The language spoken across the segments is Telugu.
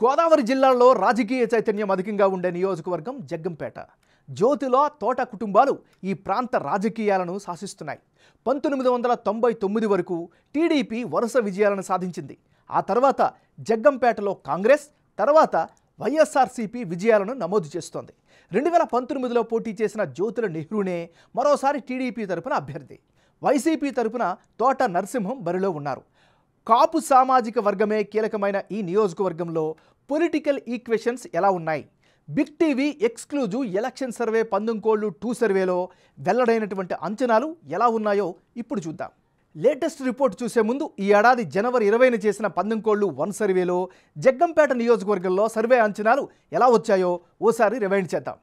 గోదావరి జిల్లాలో రాజకీయ చైతన్యం అధికంగా ఉండే నియోజకవర్గం జగ్గంపేట జ్యోతిలో తోట కుటుంబాలు ఈ ప్రాంత రాజకీయాలను శాసిస్తున్నాయి పంతొమ్మిది వందల తొంభై తొమ్మిది వరకు టీడీపీ వరుస విజయాలను సాధించింది ఆ తర్వాత జగ్గంపేటలో కాంగ్రెస్ తర్వాత వైఎస్ఆర్సీపీ విజయాలను నమోదు చేస్తోంది రెండు వేల పంతొమ్మిదిలో పోటీ చేసిన జ్యోతుల నెహ్రూనే మరోసారి టీడీపీ తరపున అభ్యర్థి వైసీపీ తరపున తోట నరసింహం బరిలో ఉన్నారు కాపు సామాజిక వర్గమే కీలకమైన ఈ నియోజకవర్గంలో పొలిటికల్ ఈక్వేషన్స్ ఎలా ఉన్నాయి big TV exclusive election survey పందంకోళ్ళు టూ సర్వేలో వెల్లడైనటువంటి అంచనాలు ఎలా ఉన్నాయో ఇప్పుడు చూద్దాం లేటెస్ట్ రిపోర్ట్ చూసే ముందు ఈ ఏడాది జనవరి ఇరవైన చేసిన పందంకోళ్ళు వన్ సర్వేలో జగ్గంపేట నియోజకవర్గంలో సర్వే అంచనాలు ఎలా వచ్చాయో ఓసారి రివైండ్ చేద్దాం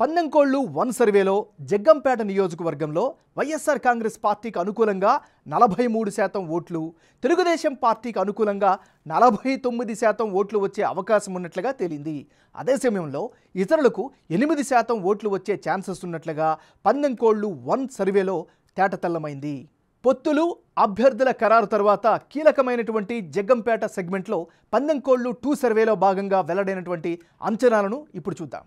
పందెంకోళ్లు వన్ సర్వేలో జగ్గంపేట నియోజకవర్గంలో వైఎస్ఆర్ కాంగ్రెస్ పార్టీకి అనుకూలంగా నలభై మూడు శాతం ఓట్లు తెలుగుదేశం పార్టీకి అనుకూలంగా నలభై తొమ్మిది శాతం ఓట్లు వచ్చే అవకాశం ఉన్నట్లుగా తేలింది అదే సమయంలో ఇతరులకు ఎనిమిది శాతం ఓట్లు వచ్చే ఛాన్సెస్ ఉన్నట్లుగా పందెంకోళ్లు వన్ సర్వేలో తేటతెల్లమైంది పొత్తులు అభ్యర్థుల ఖరారు తర్వాత కీలకమైనటువంటి జగ్గంపేట సెగ్మెంట్లో పందెంకోళ్లు టూ సర్వేలో భాగంగా వెల్లడైనటువంటి అంచనాలను ఇప్పుడు చూద్దాం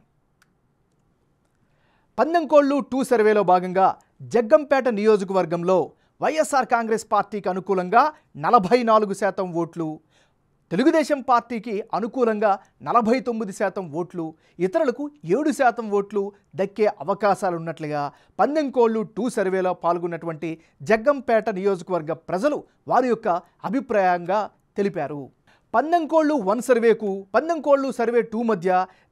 పందెంకోళ్ళు టూ సర్వేలో భాగంగా జగ్గంపేట నియోజకవర్గంలో వైఎస్ఆర్ కాంగ్రెస్ పార్టీకి అనుకూలంగా నలభై నాలుగు శాతం ఓట్లు తెలుగుదేశం పార్టీకి అనుకూలంగా నలభై తొమ్మిది శాతం ఓట్లు ఇతరులకు ఏడు శాతం ఓట్లు దక్కే అవకాశాలు ఉన్నట్లుగా పందెంకోళ్ళు టూ సర్వేలో పాల్గొన్నటువంటి జగ్గంపేట నియోజకవర్గ ప్రజలు వారి యొక్క అభిప్రాయంగా తెలిపారు పందెంకోళ్ళు వన్ సర్వేకు పందెంకోళ్ళు సర్వే టూ మధ్య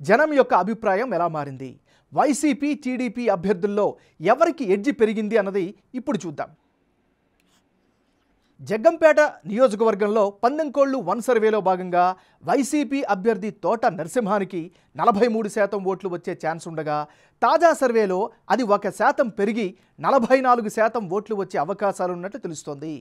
జనం యొక్క అభిప్రాయం ఎలా మారింది వైసీపీ టీడీపీ అభ్యర్థుల్లో ఎవరికి ఎడ్జి పెరిగింది అన్నది ఇప్పుడు చూద్దాం జగ్గంపేట నియోజకవర్గంలో పందెంకోళ్లు వన్ సర్వేలో భాగంగా వైసీపీ అభ్యర్థి తోట నరసింహానికి నలభై మూడు శాతం ఓట్లు వచ్చే ఛాన్స్ ఉండగా తాజా సర్వేలో అది ఒక శాతం పెరిగి నలభై నాలుగు శాతం ఓట్లు వచ్చే అవకాశాలున్నట్టు తెలుస్తోంది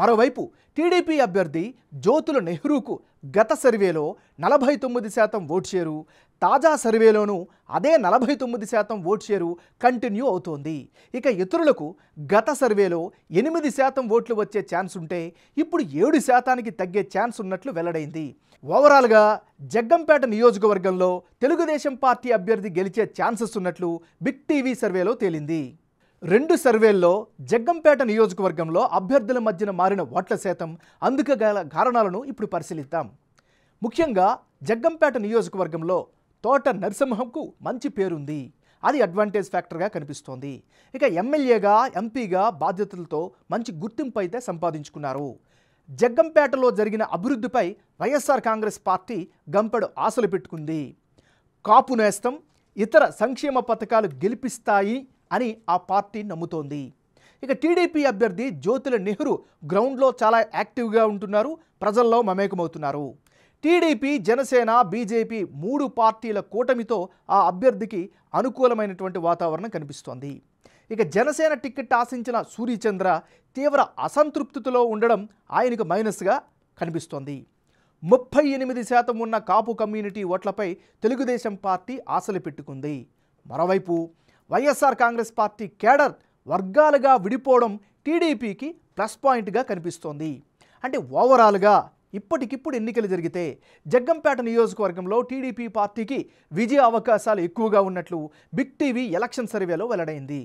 మరోవైపు టీడీపీ అభ్యర్థి జ్యోతుల నెహ్రూకు గత సర్వేలో నలభై తొమ్మిది శాతం ఓట్ షేరు తాజా సర్వేలోనూ అదే నలభై తొమ్మిది శాతం ఓట్ షేరు కంటిన్యూ అవుతోంది ఇక ఇతరులకు గత సర్వేలో ఎనిమిది శాతం ఓట్లు వచ్చే ఛాన్స్ ఉంటే ఇప్పుడు ఏడు శాతానికి తగ్గే ఛాన్స్ ఉన్నట్లు వెల్లడైంది ఓవరాల్గా జగ్గంపేట నియోజకవర్గంలో తెలుగుదేశం పార్టీ అభ్యర్థి గెలిచే ఛాన్సెస్ ఉన్నట్లు బిగ్ టీవీ సర్వేలో తేలింది రెండు సర్వేల్లో జగ్గంపేట నియోజకవర్గంలో అభ్యర్థుల మధ్యన మారిన ఓట్ల శాతం అందుకు గల కారణాలను ఇప్పుడు పరిశీలిద్దాం ముఖ్యంగా జగ్గంపేట నియోజకవర్గంలో తోట నరసింహంకు మంచి పేరుంది అది అడ్వాంటేజ్ ఫ్యాక్టర్గా కనిపిస్తోంది ఇక ఎమ్మెల్యేగా ఎంపీగా బాధ్యతలతో మంచి గుర్తింపు అయితే సంపాదించుకున్నారు జగ్గంపేటలో జరిగిన అభివృద్ధిపై వైఎస్ఆర్ కాంగ్రెస్ పార్టీ గంపెడు ఆశలు పెట్టుకుంది కాపు నేస్తం ఇతర సంక్షేమ పథకాలు గెలిపిస్తాయి అని ఆ పార్టీ నమ్ముతోంది ఇక టీడీపీ అభ్యర్థి జ్యోతుల నెహ్రూ గ్రౌండ్లో చాలా యాక్టివ్గా ఉంటున్నారు ప్రజల్లో మమేకమవుతున్నారు టీడీపీ జనసేన బీజేపీ మూడు పార్టీల కూటమితో ఆ అభ్యర్థికి అనుకూలమైనటువంటి వాతావరణం కనిపిస్తోంది ఇక జనసేన టికెట్ ఆశించిన సూర్యచంద్ర తీవ్ర అసంతృప్తితో ఉండడం ఆయనకు మైనస్గా కనిపిస్తోంది ముప్పై ఎనిమిది శాతం ఉన్న కాపు కమ్యూనిటీ ఓట్లపై తెలుగుదేశం పార్టీ ఆశలు పెట్టుకుంది మరోవైపు వైఎస్ఆర్ కాంగ్రెస్ పార్టీ కేడర్ వర్గాలుగా విడిపోవడం టీడీపీకి ప్లస్ పాయింట్గా కనిపిస్తోంది అంటే ఓవరాల్గా ఇప్పటికిప్పుడు ఎన్నికలు జరిగితే జగ్గంపేట నియోజకవర్గంలో టీడీపీ పార్టీకి విజయ అవకాశాలు ఎక్కువగా ఉన్నట్లు బిగ్ టీవీ ఎలక్షన్ సర్వేలో వెల్లడైంది